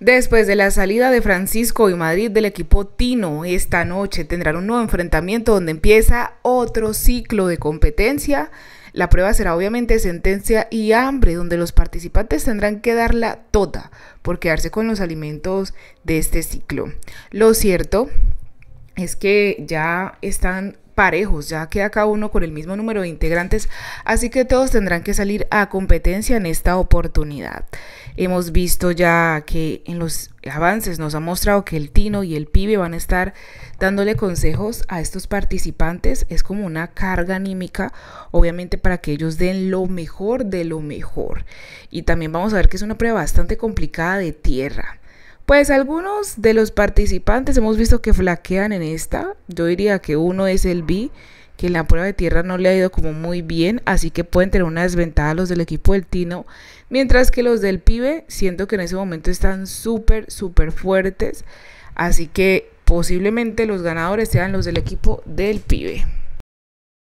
Después de la salida de Francisco y Madrid del equipo Tino, esta noche tendrán un nuevo enfrentamiento donde empieza otro ciclo de competencia. La prueba será obviamente sentencia y hambre, donde los participantes tendrán que darla toda por quedarse con los alimentos de este ciclo. Lo cierto es que ya están parejos, ya queda cada uno con el mismo número de integrantes, así que todos tendrán que salir a competencia en esta oportunidad. Hemos visto ya que en los avances nos ha mostrado que el Tino y el Pibe van a estar dándole consejos a estos participantes, es como una carga anímica, obviamente para que ellos den lo mejor de lo mejor. Y también vamos a ver que es una prueba bastante complicada de tierra. Pues algunos de los participantes hemos visto que flaquean en esta. Yo diría que uno es el B, que en la prueba de tierra no le ha ido como muy bien, así que pueden tener una desventaja los del equipo del Tino, mientras que los del Pibe siento que en ese momento están súper, súper fuertes, así que posiblemente los ganadores sean los del equipo del Pibe.